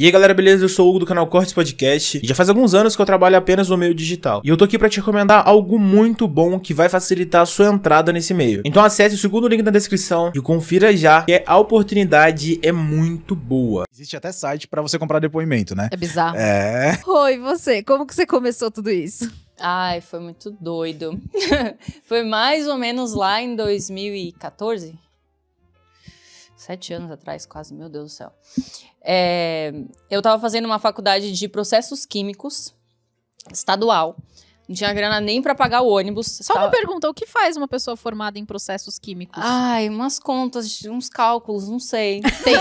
E aí galera, beleza? Eu sou o Hugo do canal Cortes Podcast e já faz alguns anos que eu trabalho apenas no meio digital. E eu tô aqui para te recomendar algo muito bom que vai facilitar a sua entrada nesse meio. Então acesse o segundo link na descrição e confira já, que a oportunidade é muito boa. Existe até site para você comprar depoimento, né? É bizarro. É. Oi, você, como que você começou tudo isso? Ai, foi muito doido. foi mais ou menos lá em 2014 sete anos atrás, quase, meu Deus do céu. É, eu estava fazendo uma faculdade de processos químicos estadual. Não tinha grana nem para pagar o ônibus. Só tava... uma pergunta, o que faz uma pessoa formada em processos químicos? Ai, umas contas, uns cálculos, não sei. Tem...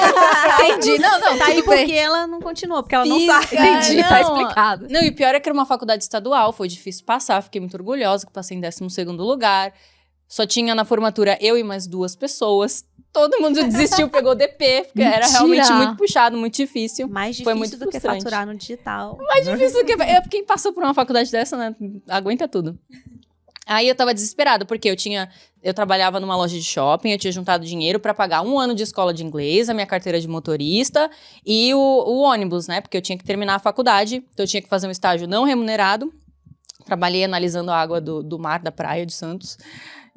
Entendi. Não, não, tá aí porque ela não continuou, porque ela não sabe. Entendi, não. tá explicado. Não, e pior é que era uma faculdade estadual, foi difícil passar, fiquei muito orgulhosa que passei em 12 lugar. Só tinha na formatura eu e mais duas pessoas todo mundo desistiu, pegou DP, porque Mentira. era realmente muito puxado, muito difícil. Mais difícil Foi muito do frustrante. que faturar no digital. Mais difícil do que. É, quem passou por uma faculdade dessa, né? Aguenta tudo. Aí eu tava desesperada, porque eu tinha. Eu trabalhava numa loja de shopping, eu tinha juntado dinheiro para pagar um ano de escola de inglês, a minha carteira de motorista e o, o ônibus, né? Porque eu tinha que terminar a faculdade, então eu tinha que fazer um estágio não remunerado. Trabalhei analisando a água do, do mar, da praia de Santos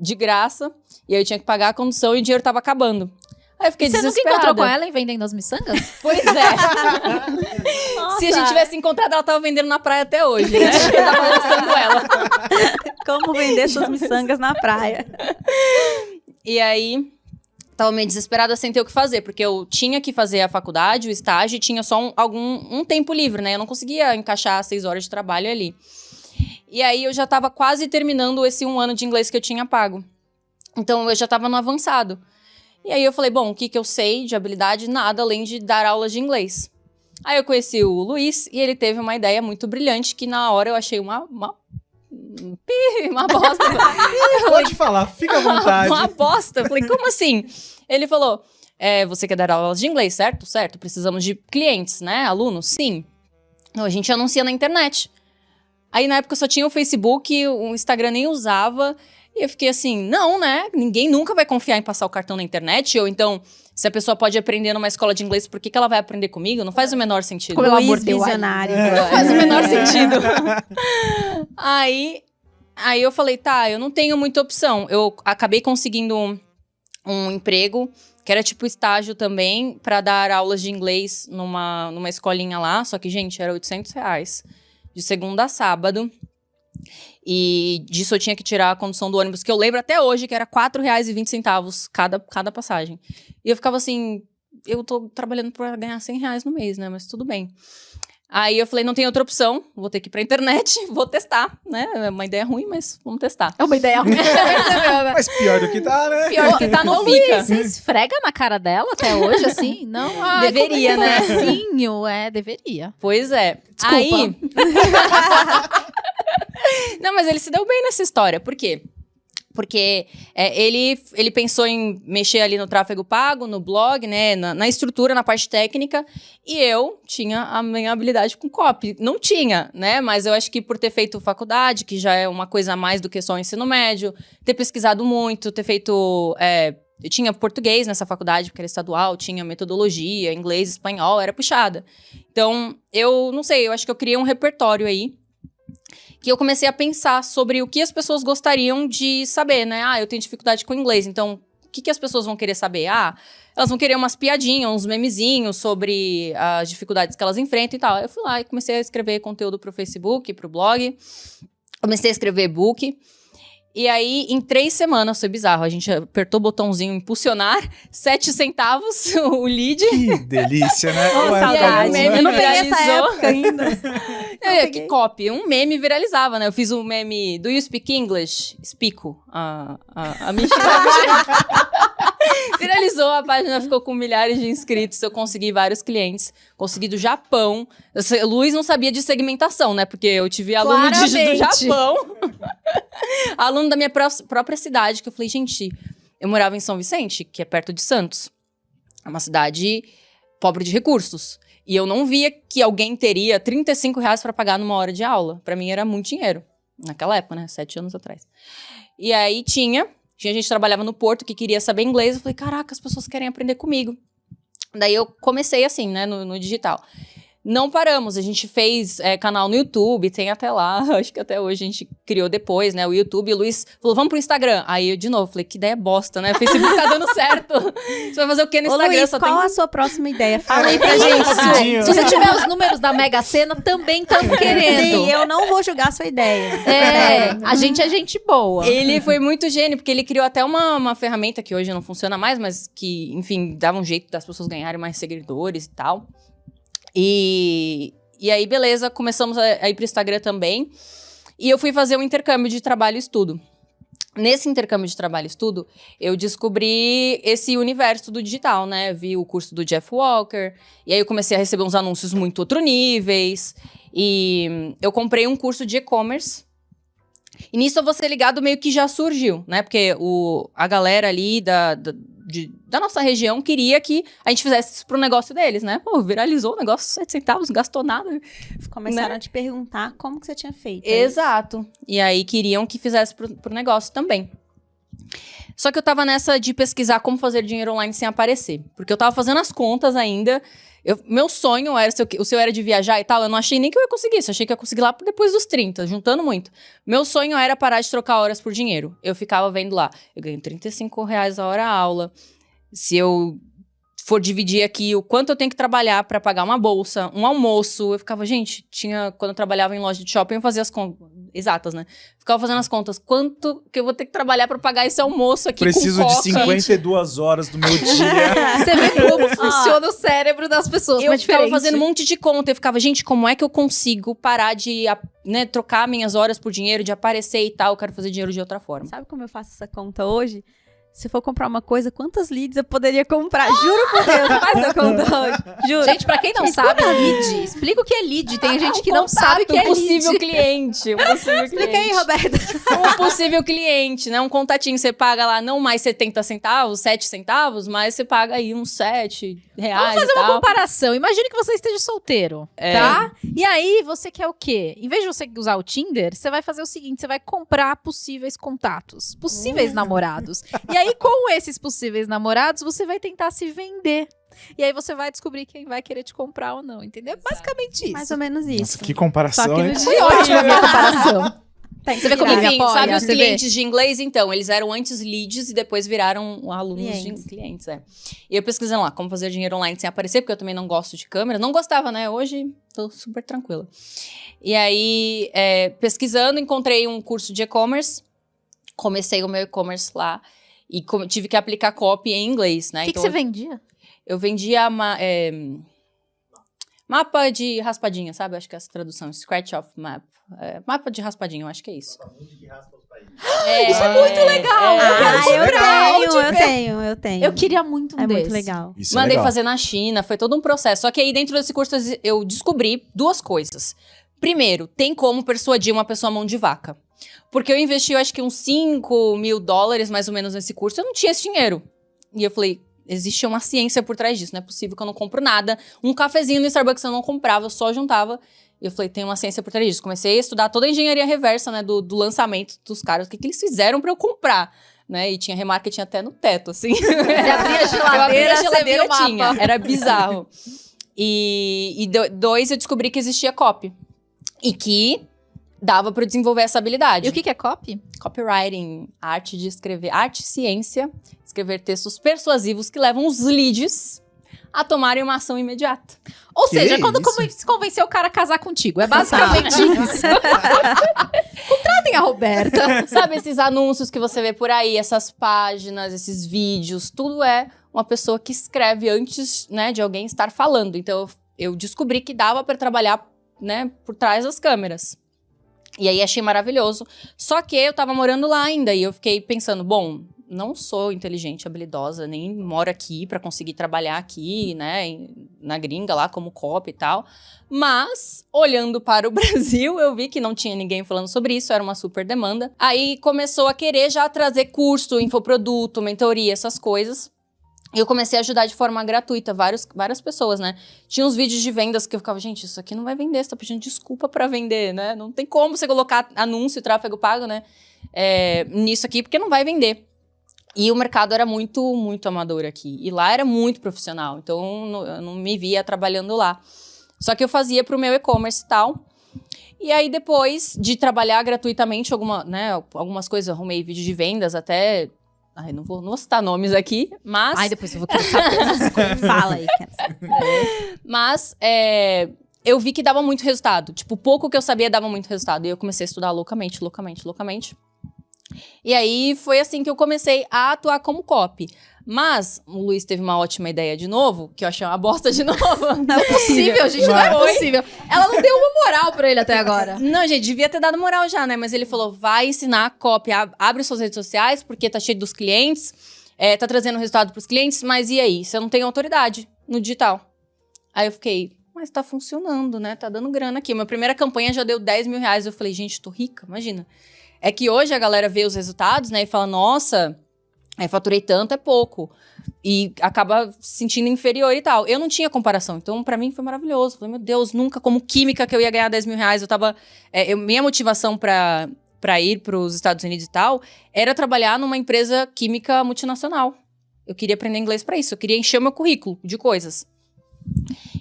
de graça. E aí eu tinha que pagar a condução e o dinheiro tava acabando. Aí eu fiquei e você desesperada. Você nunca encontrou com ela e vendendo as miçangas? Pois é. Se a gente tivesse encontrado, ela tava vendendo na praia até hoje, né? Eu tava lançando ela. Como vender suas miçangas na praia. E aí, tava meio desesperada sem ter o que fazer, porque eu tinha que fazer a faculdade, o estágio, e tinha só um, algum um tempo livre, né? Eu não conseguia encaixar seis horas de trabalho ali. E aí eu já estava quase terminando esse um ano de inglês que eu tinha pago. Então eu já estava no avançado. E aí eu falei, bom, o que, que eu sei de habilidade? Nada além de dar aulas de inglês. Aí eu conheci o Luiz e ele teve uma ideia muito brilhante que na hora eu achei uma. uma uma bosta. Pode falar, fica à vontade. uma bosta. Eu falei, como assim? Ele falou: é, Você quer dar aulas de inglês, certo? Certo. Precisamos de clientes, né? Alunos? Sim. a gente anuncia na internet. Aí na época só tinha o Facebook, o Instagram nem usava. E eu fiquei assim, não, né? Ninguém nunca vai confiar em passar o cartão na internet. Ou então, se a pessoa pode aprender numa escola de inglês, por que, que ela vai aprender comigo? Não faz o menor sentido. Como Pelo amor visionário. É. Não faz o menor é. sentido. aí, aí eu falei, tá, eu não tenho muita opção. Eu acabei conseguindo um, um emprego que era tipo estágio também para dar aulas de inglês numa, numa escolinha lá. Só que, gente, era 800 reais de segunda a sábado. E disso eu tinha que tirar a condução do ônibus, que eu lembro até hoje que era R$ 4,20 cada, cada passagem. E eu ficava assim, eu tô trabalhando para ganhar 100 reais no mês, né? Mas tudo bem. Aí eu falei, não tem outra opção, vou ter que ir pra internet, vou testar, né? É uma ideia ruim, mas vamos testar. É uma ideia ruim. mas pior do que tá, né? Pior do que tá, não fica. Luiz, você esfrega na cara dela até hoje, assim? Não, ah, é Deveria, né? Sim, é, deveria. Pois é. Desculpa. Aí... não, mas ele se deu bem nessa história, por quê? porque é, ele, ele pensou em mexer ali no tráfego pago, no blog, né, na, na, estrutura, na parte técnica, e eu tinha a minha habilidade com copy. Não tinha, né, mas eu acho que por ter feito faculdade, que já é uma coisa a mais do que só o ensino médio, ter pesquisado muito, ter feito... É, eu tinha português nessa faculdade, porque era estadual, tinha metodologia, inglês, espanhol, era puxada. Então, eu não sei, eu acho que eu criei um repertório aí que eu comecei a pensar sobre o que as pessoas gostariam de saber, né? Ah, eu tenho dificuldade com inglês, então o que, que as pessoas vão querer saber? Ah, elas vão querer umas piadinhas, uns memezinhos sobre as dificuldades que elas enfrentam e tal. Eu fui lá e comecei a escrever conteúdo pro Facebook, pro blog. Comecei a escrever book. E aí, em três semanas, foi bizarro. A gente apertou o botãozinho impulsionar, sete centavos o lead. Que delícia, né? Oh, Aí, né? eu não peguei essa época ainda. é, que copy. Um meme viralizava, né? Eu fiz um meme do You Speak English? Spico, A, a, a Viralizou, a página ficou com milhares de inscritos. Eu consegui vários clientes. Consegui do Japão. Eu, Luiz não sabia de segmentação, né? Porque eu tive aluno de, do Japão. aluno da minha pró própria cidade, que eu falei, gente, eu morava em São Vicente, que é perto de Santos. É uma cidade pobre de recursos. E eu não via que alguém teria 35 reais para pagar numa hora de aula. Para mim era muito dinheiro. Naquela época, né? Sete anos atrás. E aí tinha, tinha gente que trabalhava no Porto que queria saber inglês. Eu falei, caraca, as pessoas querem aprender comigo. Daí eu comecei assim, né, no, no digital não paramos. A gente fez é, canal no YouTube, tem até lá, acho que até hoje a gente criou depois, né? O YouTube, o Luiz falou, vamos pro Instagram. Aí eu, de novo, falei, que ideia bosta, né? O Facebook tá dando certo. Você vai fazer o quê no Ô, Instagram? Luiz, Só qual tem... a sua próxima ideia? Fala aí pra gente. Se você tiver os números da Mega Sena, também estamos querendo. Sim, eu não vou julgar a sua ideia. É, é, a gente é gente boa. Ele foi muito gênio, porque ele criou até uma, uma ferramenta que hoje não funciona mais, mas que, enfim, dava um jeito das pessoas ganharem mais seguidores e tal. E, e aí, beleza, começamos a, a ir para o Instagram também. E eu fui fazer um intercâmbio de trabalho e estudo. Nesse intercâmbio de trabalho e estudo, eu descobri esse universo do digital, né? Vi o curso do Jeff Walker, e aí eu comecei a receber uns anúncios muito outro níveis. E eu comprei um curso de e-commerce. E nisso você ligado meio que já surgiu, né? Porque o, a galera ali da, da, de, da nossa região queria que a gente fizesse isso pro negócio deles, né? Pô, viralizou o negócio, sete centavos, gastou nada. Começaram né? a te perguntar como que você tinha feito. É Exato. Isso. E aí queriam que fizesse pro, pro negócio também. Só que eu tava nessa de pesquisar como fazer dinheiro online sem aparecer. Porque eu tava fazendo as contas ainda. Eu, meu sonho era, se eu, o seu era de viajar e tal, eu não achei nem que eu ia conseguir isso. Achei que ia conseguir lá depois dos 30, juntando muito. Meu sonho era parar de trocar horas por dinheiro. Eu ficava vendo lá. Eu ganho 35 reais a hora a aula. Se eu for dividir aqui o quanto eu tenho que trabalhar para pagar uma bolsa, um almoço, eu ficava, gente, tinha quando eu trabalhava em loja de shopping, eu fazia as contas exatas, né? Ficava fazendo as contas, quanto que eu vou ter que trabalhar para pagar esse almoço aqui Preciso de 52 horas do meu dia. Você vê como ah. funciona o cérebro das pessoas, eu ficava fazendo um monte de conta, eu ficava, gente, como é que eu consigo parar de, né, trocar minhas horas por dinheiro, de aparecer e tal, eu quero fazer dinheiro de outra forma. Sabe como eu faço essa conta hoje? se for comprar uma coisa, quantas leads eu poderia comprar? Juro por Deus, mas eu conto hoje. Juro. Gente, pra quem não sabe, lead. Explica o que é lead. Tem gente que não sabe o que é lead. Um possível cliente. Um possível Explica cliente. aí, Roberta. Um possível cliente, né? Um contatinho. Você paga lá não mais 70 centavos, 7 centavos, mas você paga aí uns 7 reais. Vamos fazer uma tal. comparação. Imagine que você esteja solteiro, é. tá? E aí, você quer o quê? Em vez de você usar o Tinder, você vai fazer o seguinte: você vai comprar possíveis contatos, possíveis hum. namorados. E aí, com esses possíveis namorados, você vai tentar se vender. E aí você vai descobrir quem vai querer te comprar ou não, entendeu? Exato. Basicamente isso. Mais ou menos isso. Nossa, que comparação, Só que no ótima a minha comparação. Tá você vê como enfim, sabe os clientes vê? de inglês, então? Eles eram antes leads e depois viraram alunos clientes. de clientes, é. E eu pesquisando lá, como fazer dinheiro online sem aparecer, porque eu também não gosto de câmera. Não gostava, né? Hoje tô super tranquila. E aí, é, pesquisando, encontrei um curso de e-commerce. Comecei o meu e-commerce lá. E tive que aplicar copy em inglês, né? O que, então, que você vendia? Eu vendia é, mapa de raspadinha, sabe? Acho que é essa tradução, scratch off map. É, mapa de raspadinha, eu acho que é isso. Ah, é, isso é muito é. legal! Ah, é, ah, eu, eu, tenho, eu tenho, eu tenho. Eu queria muito um É desse. muito legal. Isso é Mandei legal. fazer na China, foi todo um processo. Só que aí dentro desse curso eu descobri duas coisas. Primeiro, tem como persuadir uma pessoa mão de vaca. Porque eu investi, eu acho que uns 5 mil dólares, mais ou menos, nesse curso. Eu não tinha esse dinheiro. E eu falei, existe uma ciência por trás disso. Não é possível que eu não compro nada. Um cafezinho no Starbucks eu não comprava, eu só juntava. E eu falei, tem uma ciência por trás disso. Comecei a estudar toda a engenharia reversa, né? Do, do lançamento dos caras. O que, que eles fizeram para eu comprar? Né? E tinha remarketing até no teto, assim. Você abria a geladeira, eu abria a geladeira tinha. Era bizarro. E, e dois, eu descobri que existia copy. E que dava para desenvolver essa habilidade. E o que, que é copy? Copywriting, arte de escrever, arte e ciência, escrever textos persuasivos que levam os leads a tomarem uma ação imediata. Ou que seja, é quando isso? convencer o cara a casar contigo. É basicamente isso. Contratem a Roberta. Sabe esses anúncios que você vê por aí, essas páginas, esses vídeos, tudo é uma pessoa que escreve antes, né, de alguém estar falando. Então eu descobri que dava para trabalhar, né, por trás das câmeras. E aí achei maravilhoso. Só que eu tava morando lá ainda e eu fiquei pensando, bom, não sou inteligente, habilidosa, nem moro aqui para conseguir trabalhar aqui, né, na gringa lá como cop e tal. Mas olhando para o Brasil, eu vi que não tinha ninguém falando sobre isso, era uma super demanda. Aí começou a querer já trazer curso, infoproduto, mentoria, essas coisas eu comecei a ajudar de forma gratuita vários, várias pessoas, né? Tinha uns vídeos de vendas que eu ficava, gente, isso aqui não vai vender, você tá pedindo desculpa para vender, né? Não tem como você colocar anúncio, tráfego pago, né? É, nisso aqui, porque não vai vender. E o mercado era muito, muito amador aqui. E lá era muito profissional, então eu não me via trabalhando lá. Só que eu fazia pro meu e-commerce e tal. E aí, depois de trabalhar gratuitamente alguma, né, algumas coisas, arrumei vídeo de vendas até Ai, não vou, não vou citar nomes aqui, mas. Ai, depois eu vou querer saber essas Fala aí, Mas é, eu vi que dava muito resultado. Tipo, pouco que eu sabia dava muito resultado. E eu comecei a estudar loucamente, loucamente, loucamente. E aí foi assim que eu comecei a atuar como copy. Mas o Luiz teve uma ótima ideia de novo, que eu achei uma bosta de novo. É não é possível, gente, não, é não é possível. Ela não deu uma moral pra ele até agora. Não, gente, devia ter dado moral já, né? Mas ele falou: vai ensinar a cópia, abre suas redes sociais, porque tá cheio dos clientes, é, tá trazendo resultado pros clientes, mas e aí? Você não tem autoridade no digital. Aí eu fiquei, mas tá funcionando, né? Tá dando grana aqui. Minha primeira campanha já deu 10 mil reais. Eu falei, gente, tô rica, imagina. É que hoje a galera vê os resultados, né? E fala, nossa, Aí faturei tanto, é pouco. E acaba se sentindo inferior e tal. Eu não tinha comparação, então para mim foi maravilhoso. Falei, meu Deus, nunca como química que eu ia ganhar 10 mil reais. Eu tava. É, eu, minha motivação para para ir para os Estados Unidos e tal era trabalhar numa empresa química multinacional. Eu queria aprender inglês para isso, eu queria encher o meu currículo de coisas.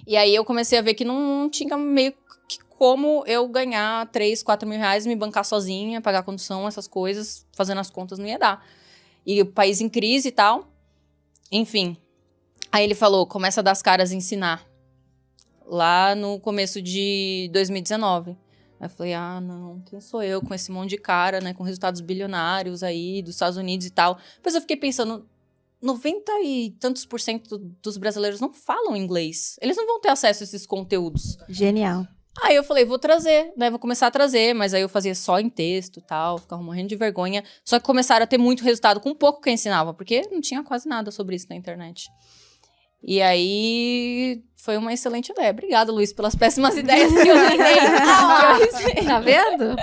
E aí eu comecei a ver que não, tinha meio que como eu ganhar 3, 4 mil reais, me bancar sozinha, pagar condução, essas coisas, fazendo as contas não ia dar e o país em crise e tal. Enfim. Aí ele falou: começa a dar as caras ensinar. Lá no começo de 2019. Aí eu falei, ah, não, quem sou eu com esse monte de cara, né? Com resultados bilionários aí dos Estados Unidos e tal. Depois eu fiquei pensando, 90 e tantos por cento dos brasileiros não falam inglês. Eles não vão ter acesso a esses conteúdos. Genial. Aí eu falei, vou trazer, né? Vou começar a trazer, mas aí eu fazia só em texto tal, ficava morrendo de vergonha. Só que começaram a ter muito resultado com pouco que eu ensinava, porque não tinha quase nada sobre isso na internet. E aí foi uma excelente ideia. Obrigada, Luiz, pelas péssimas ideias que eu dei. tá vendo?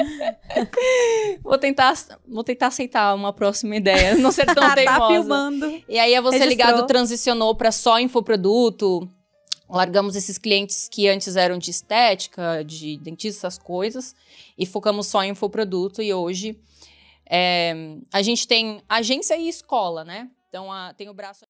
vou tentar, vou tentar aceitar uma próxima ideia, não ser tão tá, tá teimosa. tá filmando. E aí a é você Registrou. ligado transicionou para só infoproduto largamos esses clientes que antes eram de estética, de dentista, essas coisas, e focamos só em infoproduto. E hoje é, a gente tem agência e escola, né? Então a, tem o braço.